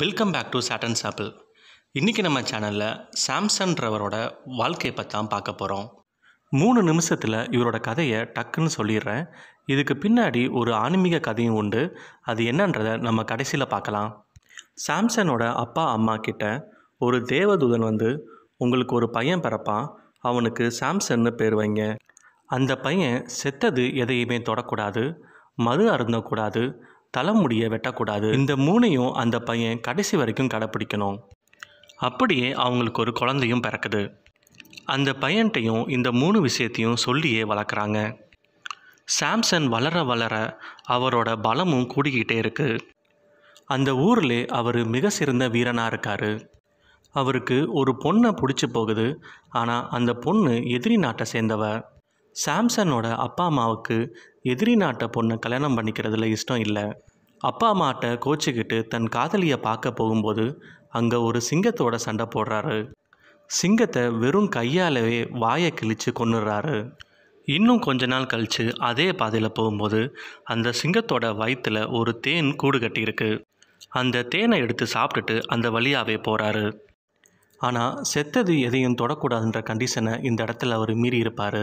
welcome back to சாட்டன் சாப்பிள் இன்றைக்கி நம்ம சேனலில் ட்ரவரோட வாழ்க்கையை பற்றி தான் பார்க்க போகிறோம் மூணு நிமிஷத்தில் இவரோட கதையை டக்குன்னு சொல்லிடுறேன் இதுக்கு பின்னாடி ஒரு ஆன்மீக கதையும் உண்டு அது என்னன்றதை நம்ம கடைசியில் பார்க்கலாம் சாம்சனோட அப்பா அம்மா கிட்ட ஒரு தேவதூதன் வந்து உங்களுக்கு ஒரு பையன் பிறப்பான் அவனுக்கு சாம்சன்னு பேர் வைங்க அந்த பையன் செத்தது எதையுமே தொடக்கூடாது மது அருந்தக்கூடாது தலைமுடியை வெட்டக்கூடாது இந்த மூணையும் அந்த பையன் கடைசி வரைக்கும் கடைப்பிடிக்கணும் அப்படியே அவங்களுக்கு ஒரு குழந்தையும் பிறக்குது அந்த பையன்ட்டையும் இந்த மூணு விஷயத்தையும் சொல்லியே வளர்க்குறாங்க சாம்சன் வளர வளர அவரோட பலமும் கூடிக்கிட்டே இருக்குது அந்த ஊரில் அவர் மிக சிறந்த வீரனாக இருக்கார் அவருக்கு ஒரு பொண்ணை பிடிச்சி போகுது ஆனால் அந்த பொண்ணு எதிரி நாட்டை சேர்ந்தவர் சாம்சனோட அப்பா அம்மாவுக்கு எதிரி நாட்டை பொண்ணை கல்யாணம் பண்ணிக்கிறதுல இஷ்டம் இல்லை அப்பா அம்மாட்ட கோச்சிக்கிட்டு தன் காதலியை பார்க்க போகும்போது அங்கே ஒரு சிங்கத்தோட சண்டை போடுறாரு சிங்கத்தை வெறும் கையாலவே வாயை கிழித்து கொன்னுடுறாரு இன்னும் கொஞ்ச நாள் கழித்து அதே பாதையில் போகும்போது அந்த சிங்கத்தோட வயிற்றில் ஒரு தேன் கூடு கட்டியிருக்கு அந்த தேனை எடுத்து சாப்பிட்டுட்டு அந்த வழியாகவே போகிறாரு ஆனால் செத்தது எதையும் தொடக்கூடாதுன்ற கண்டிஷனை இந்த இடத்துல அவர் மீறி இருப்பார்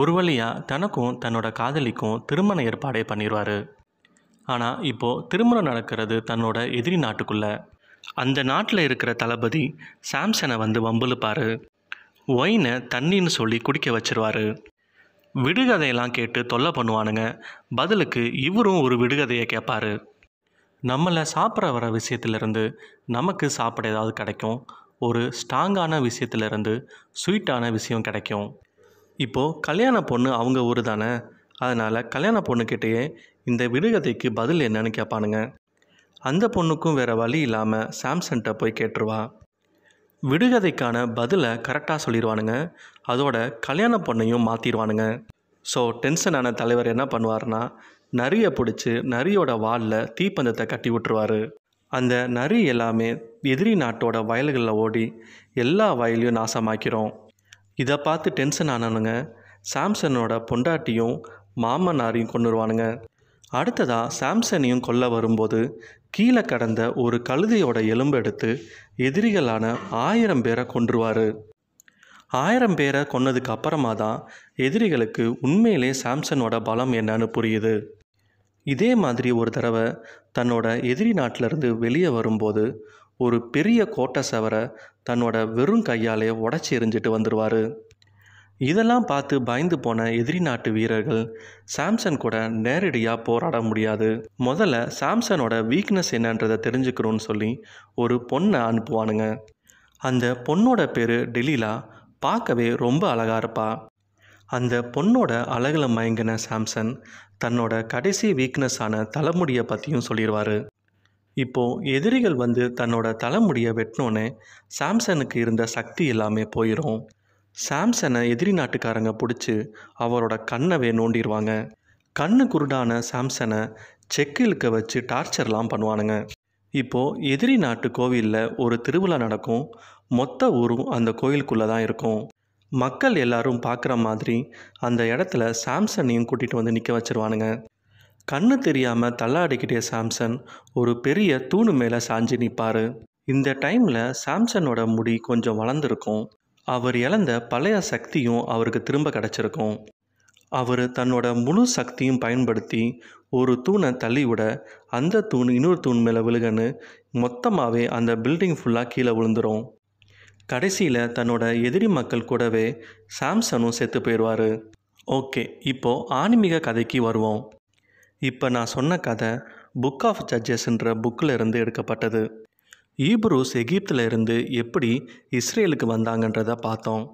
ஒரு வழியாக தனக்கும் தன்னோட காதலிக்கும் திருமண ஏற்பாடே பண்ணிடுவார் ஆனால் இப்போது திருமணம் நடக்கிறது தன்னோட எதிரி நாட்டுக்குள்ளே அந்த நாட்டில் இருக்கிற தளபதி சாம்சனை வந்து வம்பிழுப்பார் ஒயினை தண்ணின்னு சொல்லி குடிக்க வச்சிருவார் விடுகதையெல்லாம் கேட்டு தொல்லை பண்ணுவானுங்க பதிலுக்கு இவரும் ஒரு விடுகதையை கேட்பார் நம்மளை சாப்பிட்ற வர விஷயத்துலேருந்து நமக்கு சாப்பிட ஏதாவது கிடைக்கும் ஒரு ஸ்ட்ராங்கான விஷயத்துலேருந்து ஸ்வீட்டான விஷயம் கிடைக்கும் இப்போது கல்யாண பொண்ணு அவங்க ஊர் தானே அதனால் கல்யாண பொண்ணுக்கிட்டேயே இந்த விடுகதைக்கு பதில் என்னன்னு கேட்பானுங்க அந்த பொண்ணுக்கும் வேறு வழி இல்லாமல் சாம்சன்கிட்ட போய் கேட்டுருவா விடுகதைக்கான பதிலை கரெக்டாக சொல்லிடுவானுங்க அதோட கல்யாண பொண்ணையும் மாற்றிடுவானுங்க ஸோ டென்ஷனான தலைவர் என்ன பண்ணுவார்னா நரியை பிடிச்சி நரியோட வாலில் தீப்பந்தத்தை கட்டி விட்டுருவார் அந்த நரி எல்லாமே எதிரி நாட்டோட வயல்களில் ஓடி எல்லா வயலையும் நாசமாக்கிறோம் இதை பார்த்து டென்ஷன் ஆனானுங்க சாம்சனோட பொண்டாட்டியும் மாமனாரையும் கொண்டுருவானுங்க அடுத்ததாக சாம்சனையும் கொல்ல வரும்போது கீழே கடந்த ஒரு கழுதையோட எலும்பு எடுத்து எதிரிகளான ஆயிரம் பேரை கொன்றுவார் ஆயிரம் பேரை கொன்னதுக்கு அப்புறமா தான் எதிரிகளுக்கு உண்மையிலே சாம்சனோட பலம் என்னன்னு புரியுது இதே மாதிரி ஒரு தடவை தன்னோட எதிரி நாட்டிலருந்து வெளியே வரும்போது ஒரு பெரிய கோட்டை சவரை தன்னோட வெறும் கையாலே உடச்சி எரிஞ்சிட்டு வந்துடுவார் இதெல்லாம் பார்த்து பயந்து போன எதிரி நாட்டு வீரர்கள் சாம்சன் கூட நேரடியாக போராட முடியாது முதல்ல சாம்சனோட வீக்னஸ் என்னன்றதை தெரிஞ்சுக்கிறோன்னு சொல்லி ஒரு பொண்ணை அனுப்புவானுங்க அந்த பொண்ணோட பேர் டெலிலா பார்க்கவே ரொம்ப அழகாக இருப்பா அந்த பொண்ணோட அழகில் மயங்கின சாம்சன் தன்னோட கடைசி வீக்னஸான தலைமுடியை பற்றியும் சொல்லிடுவார் இப்போ எதிரிகள் வந்து தன்னோட தலைமுடியை வெட்டினோன்னே சாம்சனுக்கு இருந்த சக்தி எல்லாமே போயிடும் சாம்சனை எதிரி நாட்டுக்காரங்க பிடிச்சி அவரோட கண்ணவே நோண்டிடுவாங்க கண்ணு குருடான சாம்சனை செக்கிலுக்க வச்சு டார்ச்சர்லாம் பண்ணுவானுங்க இப்போது எதிரி நாட்டு கோவிலில் ஒரு திருவிழா நடக்கும் மொத்த ஊரும் அந்த கோயிலுக்குள்ளே தான் இருக்கும் மக்கள் எல்லாரும் பார்க்குற மாதிரி அந்த இடத்துல சாம்சனையும் கூட்டிகிட்டு வந்து நிற்க வச்சுருவானுங்க கண்ணு தெரியாமல் தள்ளாடிக்கிட்டே சாம்சன் ஒரு பெரிய தூணு மேலே சாஞ்சு நிற்பார் இந்த டைமில் சாம்சனோட முடி கொஞ்சம் வளர்ந்துருக்கும் அவர் இழந்த பழைய சக்தியும் அவருக்கு திரும்ப கிடச்சிருக்கும் அவர் தன்னோட முழு சக்தியும் பயன்படுத்தி ஒரு தூணை தள்ளிவிட அந்த தூண் இன்னொரு தூண் மேலே விழுகன்னு மொத்தமாகவே அந்த பில்டிங் ஃபுல்லாக கீழே விழுந்துடும் கடைசியில் தன்னோட எதிரி மக்கள் கூடவே சாம்சனும் செத்து போயிடுவார் ஓகே இப்போது ஆன்மீக கதைக்கு வருவோம் இப்போ நான் சொன்ன கதை புக் ஆஃப் ஜட்ஜஸ்ன்ற புக்கில் இருந்து எடுக்கப்பட்டது ஈப்ரூஸ் எகிப்தில் இருந்து எப்படி இஸ்ரேலுக்கு வந்தாங்கன்றதை பார்த்தோம்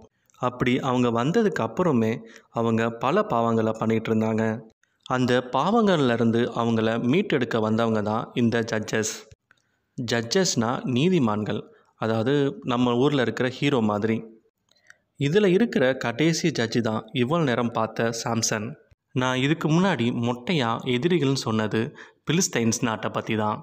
அப்படி அவங்க வந்ததுக்கு அப்புறமே அவங்க பல பாவங்களை பண்ணிகிட்டு இருந்தாங்க அந்த பாவங்கள்லேருந்து அவங்கள மீட்டெடுக்க வந்தவங்க தான் இந்த ஜட்ஜஸ் ஜட்ஜஸ்னால் நீதிமான்கள் அதாவது நம்ம ஊரில் இருக்கிற ஹீரோ மாதிரி இதில் இருக்கிற கடைசி ஜட்ஜி தான் இவ்வளோ நேரம் பார்த்த சாம்சன் நான் இதுக்கு முன்னாடி மொட்டையாக எதிரிகள்னு சொன்னது பிலிஸ்டைன்ஸ் நாட்டை பற்றி தான்